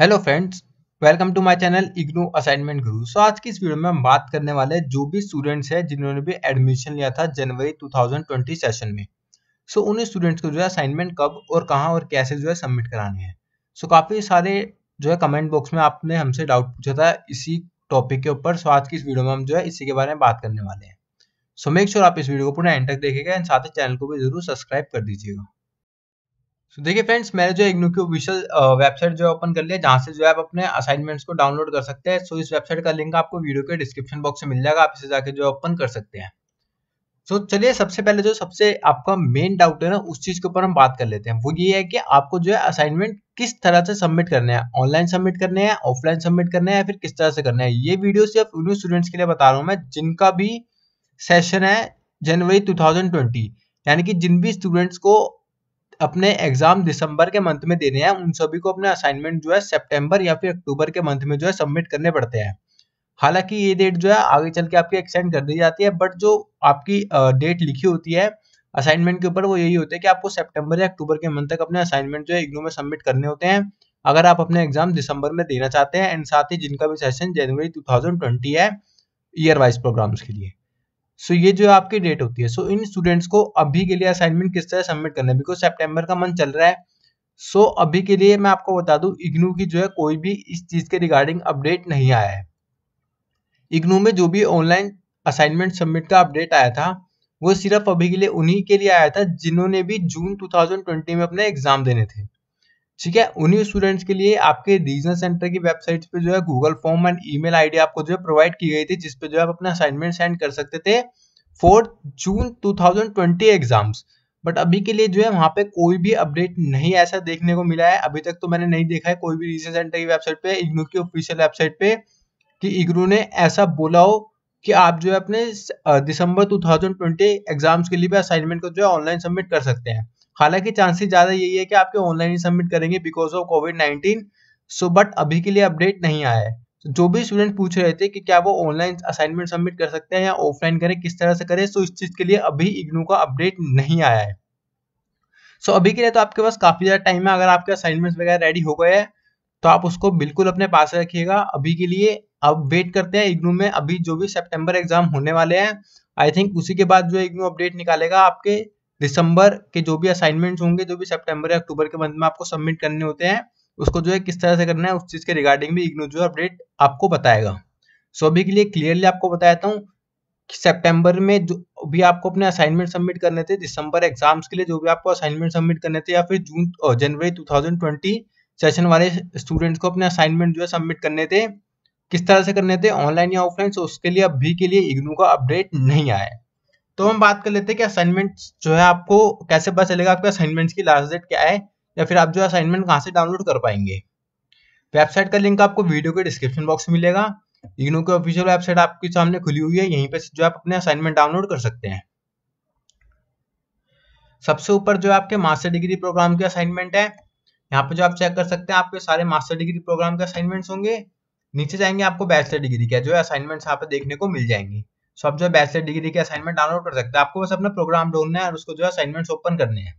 hello friends welcome to my channel IGNOU assignment Guru so आज की इस वीडियो में हम बात करने वाले जो भी स्टूडेंट्स हैं जिन्होंने भी एडमिशन लिया था जनवरी 2020 सेशन में सो so, उन स्टूडेंट्स को जो है असाइनमेंट कब और कहाँ और कैसे जो है सबमिट कराने हैं सो so, काफ़ी सारे जो है कमेंट बॉक्स में आपने हमसे डाउट पूछा था इसी टॉपिक के ऊपर सो आज की इस वीडियो में हम जो है इसी के बारे में बात करने वाले हैं सो मेक श्योर आप इस वीडियो को पूरा एंड तक देखेगा एंड साथ ही चैनल को भी जरूर सब्सक्राइब कर दीजिएगा तो देखिए फ्रेंड्स मैंने जो इग्नू की ऑफिशियल वेबसाइट जो ओपन कर लिया जहाँ से जो है आप अपने असाइनमेंट्स को डाउनलोड कर सकते हैं सो इस वेबसाइट का लिंक आपको वीडियो के डिस्क्रिप्शन बॉक्स में मिल जाएगा आप इसे जाके जो ओपन कर सकते हैं सो so, चलिए सबसे पहले जो सबसे आपका मेन डाउट है ना उस चीज के ऊपर हम बात कर लेते हैं वो ये है कि आपको जो है असाइनमेंट किस तरह से सबमिट करने हैं ऑनलाइन सबमिट करने हैं ऑफलाइन सबमिट करने हैं या फिर किस तरह से करने हैं ये वीडियो सिर्फ उन स्टूडेंट्स के लिए बता रहा हूँ मैं जिनका भी सेशन है जनवरी टू यानी कि जिन भी स्टूडेंट्स को अपने एग्जाम दिसंबर के मंथ में देने हैं उन सभी को अपने असाइनमेंट जो है सेप्टेम्बर या फिर अक्टूबर के मंथ में जो है सबमिट करने पड़ते हैं हालांकि ये डेट जो है आगे चल के आपकी एक्सटेंड कर दी जाती है बट जो आपकी डेट लिखी होती है असाइनमेंट के ऊपर वो यही होता है कि आपको सितंबर या अक्टूबर के मंथ तक अपने असाइनमेंट जो है इग्नू में सबमिट करने होते हैं अगर आप अपने एग्जाम दिसंबर में देना चाहते हैं एंड साथ ही जिनका भी सेशन जनवरी 2020 है ईयर वाइज प्रोग्राम्स के लिए सो so, ये जो आपकी डेट होती है सो so, इन स्टूडेंट्स को अभी के लिए असाइनमेंट किस तरह सबमिट करना है बिकॉज सेप्टेम्बर का मंथ चल रहा है सो so, अभी के लिए मैं आपको बता दूं इग्नू की जो है कोई भी इस चीज के रिगार्डिंग अपडेट नहीं आया है इग्नू में जो भी ऑनलाइन असाइनमेंट सबमिट का अपडेट आया था वो सिर्फ अभी के लिए उन्हीं के लिए आया था जिन्होंने भी जून 2020 में अपने एग्जाम देने थे ठीक है उन्हीं स्टूडेंट्स के लिए आपके रीजनल सेंटर की वेबसाइट पे जो है Google form and email ID आपको जो है प्रोवाइड की गई थी जिसपे जो है आप अपना असाइनमेंट सेंड कर सकते थे फोर्थ जून 2020 एग्जाम्स बट अभी के लिए जो है वहां पे कोई भी अपडेट नहीं ऐसा देखने को मिला है अभी तक तो मैंने नहीं देखा है कोई भी रीजनल सेंटर की वेबसाइट पे इग्नू की ऑफिशियल वेबसाइट पे कि इग्नू ने ऐसा बोला हो कि आप जो है अपने दिसंबर 2020 एग्जाम्स के लिए भी असाइनमेंट को जो है ऑनलाइन सबमिट कर सकते हैं हालांकि चांसेस ज़्यादा यही है कि आपके ऑनलाइन ही सबमिट करेंगे because of Covid nineteen so but अभी के लिए अपडेट नहीं आया है तो जो भी स्टूडेंट पूछ रहे थे कि क्या वो ऑनलाइन असाइनमेंट सबमिट कर सकते हैं या ऑफलाइन करें किस तरह से करें सो इस चीज़ के लिए अभी इग्नू का अपडेट नहीं आया है सो अभी के लिए तो आपके पास काफ़ी ज़्यादा टाइम है अगर आपके असाइनमेंट्स वगैरह रेडी हो गए हैं तो आप उसको बिल्कुल अपने पास रखिएगा अभी के लिए अब वेट करते हैं इग्नू में अभी जो भी सेप्टेम्बर एग्जाम होने वाले हैं आई थिंक उसी के बाद जो इग्नू अपडेट निकालेगा आपके दिसंबर के जो भी असाइनमेंट्स होंगे जो भी सितंबर या अक्टूबर के मंथ में आपको सबमिट करने होते हैं उसको जो है किस तरह से करना है उस चीज़ के रिगार्डिंग भी इग्नो जो अपडेट आपको बताएगा सो अभी के लिए क्लियरली आपको बताता हूँ सेप्टेम्बर सितंबर में जो भी आपको अपने असाइनमेंट सबमिट करने थे दिसंबर एग्जाम्स के लिए जो भी आपको असाइनमेंट सबमिट करने थे या फिर जून जनवरी 2020 सेशन वाले स्टूडेंट्स को अपने असाइनमेंट जो है सबमिट करने थे किस तरह से करने थे ऑनलाइन या ऑफलाइन सो उसके लिए अभी के लिए इग्नू का अपडेट नहीं आया है तो हम बात कर लेते हैं कि असाइनमेंट्स जो है आपको कैसे पता चलेगा आपके असाइनमेंट्स की लास्ट डेट क्या है या फिर आप जो असाइनमेंट कहाँ से डाउनलोड कर पाएंगे वेबसाइट का लिंक आपको वीडियो के डिस्क्रिप्शन बॉक्स में मिलेगा इग्नो की ऑफिशियल वेबसाइट आपके सामने खुली हुई है यहीं पर जो आप अपने असाइनमेंट डाउनलोड कर सकते हैं सबसे ऊपर जो आपके मास्टर डिग्री प्रोग्राम के असाइनमेंट है यहाँ पे जो आप चेक कर सकते हैं आपके सारे मास्टर डिग्री प्रोग्राम के असाइनमेंट्स होंगे नीचे जाएंगे आपको बैचलर डिग्री का जो है असाइनमेंट्स यहाँ पे देखने को मिल जाएंगी सो आप जो है बैचलर डिग्री के असाइनमेंट डाउनलोड कर सकते हैं आपको बस अपना प्रोग्राम ढूंढना है और उसको जो है असाइनमेंट्स ओपन करने हैं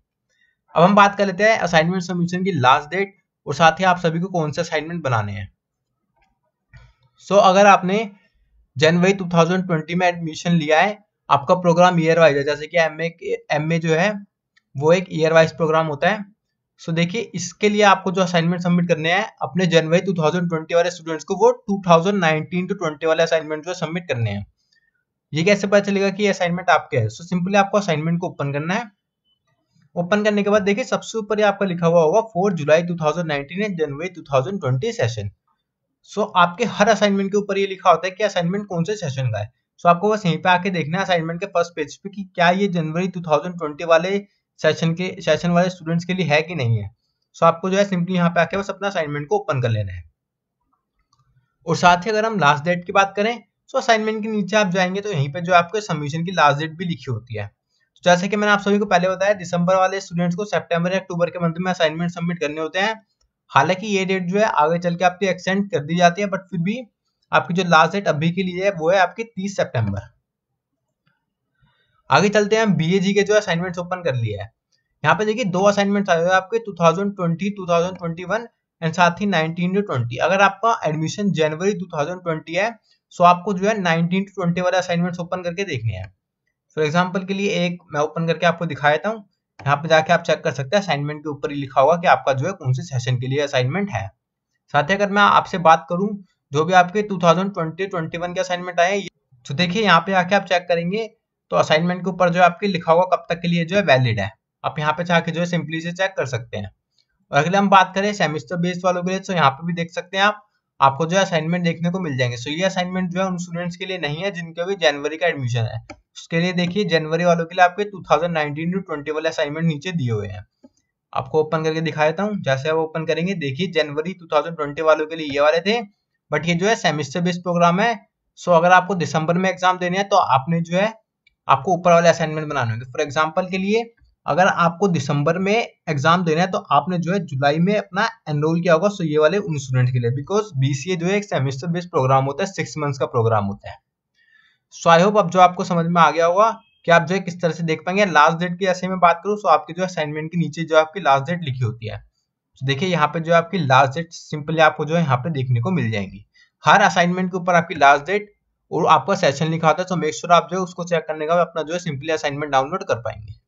अब हम बात कर लेते हैं असाइनमेंट सबमिशन की लास्ट डेट और साथ ही आप सभी को कौन से असाइनमेंट बनाने हैं सो so, अगर आपने जनवरी 2020 में एडमिशन लिया है आपका प्रोग्राम ईयर वाइज है जैसे कि एम एम जो है वो एक ईयर वाइज प्रोग्राम होता है सो so, देखिए इसके लिए आपको जो असाइनमेंट सबमिट करने हैं अपने जनवरी 2020 वाले स्टूडेंट्स को वो 2019 टू 20 वाले असाइनमेंट जो सबमिट करने हैं ये कैसे पता चलेगा कि असाइनमेंट आपके है सो so, सिंपली आपको असाइनमेंट को ओपन करना है ओपन करने के बाद देखिए सबसे ऊपर आपका लिखा हुआ होगा फोर जुलाई टू एंड जनवरी टू सेशन सो so, आपके हर असाइनमेंट के ऊपर ये लिखा होता है कि असाइनमेंट कौन से सेशन का है सो so, आपको बस यहीं पे आके देखना है असाइनमेंट के फर्स्ट पेज पे कि क्या ये जनवरी 2020 वाले सेशन के सेशन वाले स्टूडेंट्स के लिए है कि नहीं है सो so, आपको जो है सिंपली यहाँ पे आके बस अपना असाइनमेंट को ओपन कर लेना है और साथ ही अगर हम लास्ट डेट की बात करें सो असाइनमेंट के नीचे आप जाएंगे तो यहीं पर जो आपको सबमिशन की लास्ट डेट भी लिखी होती है तो जैसे कि मैंने आप सभी को पहले बताया दिसंबर वाले स्टूडेंट्स को सेप्टेम्बर या अक्टूबर के मंथ में असाइनमेंट सबमिट करने होते हैं हालांकि ये डेट जो है आगे चल के आपकी एक्सटेंड कर दी जाती है बट फिर भी आपकी जो लास्ट डेट अभी के लिए है वो है आपकी 30 सितंबर आगे चलते हैं हम बी के जो असाइनमेंट्स ओपन कर लिए है यहाँ पे देखिए दो असाइनमेंट्स आए हुए आपके 2020, 2021 एंड साथ ही 19 टू 20 अगर आपका एडमिशन जनवरी 2020 है सो so, आपको जो है नाइनटीन टू ट्वेंटी वाले असाइनमेंट ओपन करके देखने हैं फॉर एग्जाम्पल के लिए एक मैं ओपन करके आपको दिखा देता हूँ यहाँ पे जाके आप चेक कर सकते हैं असाइनमेंट के ऊपर ही लिखा होगा कि आपका जो है कौन से सेशन के लिए असाइनमेंट है साथ ही अगर मैं आपसे बात करूं जो भी आपके 2020-21 के असाइनमेंट आए तो देखिए यहाँ पे आके आप चेक करेंगे तो असाइनमेंट के ऊपर जो है आपके लिखा होगा कब तक के लिए जो है वैलिड है आप यहाँ पे जाके जो है सिंपली से चेक कर सकते हैं और अगले हम बात करें सेमिस्टर बेस्ड वालों के लिए तो यहाँ पे भी देख सकते हैं आप आपको जो असाइनमेंट देखने को मिल जाएंगे सो ये असाइनमेंट जो है उन स्टूडेंट्स के लिए नहीं है जिनके अभी जनवरी का एडमिशन है उसके लिए देखिए जनवरी वालों के लिए आपके 2019 टू ट्वेंटी वाले असाइनमेंट नीचे दिए हुए हैं आपको ओपन करके दिखा देता हूँ जैसे आप ओपन करेंगे देखिए जनवरी टू वालों के लिए ये वाले थे बट ये जो है सेमिस्टर बेस्ड प्रोग्राम है सो अगर आपको दिसंबर में एग्जाम देने हैं तो आपने जो है आपको ऊपर वाले असाइनमेंट बनाने होंगे फॉर एग्जाम्पल के लिए अगर आपको दिसंबर में एग्जाम देना है तो आपने जो है जुलाई में अपना एनरोल किया होगा सो ये वाले उन स्टूडेंट के लिए बिकॉज बीसीए जो है एक सेमेस्टर बेस्ड प्रोग्राम होता है सिक्स मंथ्स का प्रोग्राम होता है सो आई होप अब जो आपको समझ में आ गया होगा कि आप जो है किस तरह से देख पाएंगे लास्ट डेट की ऐसे में बात करूँ सो आपकी जो असाइनमेंट के नीचे जो आपकी लास्ट डेट लिखी होती है तो देखिए यहाँ पे जो आपकी लास्ट डेट सिंपली आपको जो है यहाँ पे देखने को मिल जाएंगी हर असाइनमेंट के ऊपर आपकी लास्ट डेट और आपका सेशन लिखा होता है तो मेक श्योर आप जो है उसको चेक करने का अपना जो है सिंपली असाइनमेंट डाउनलोड कर पाएंगे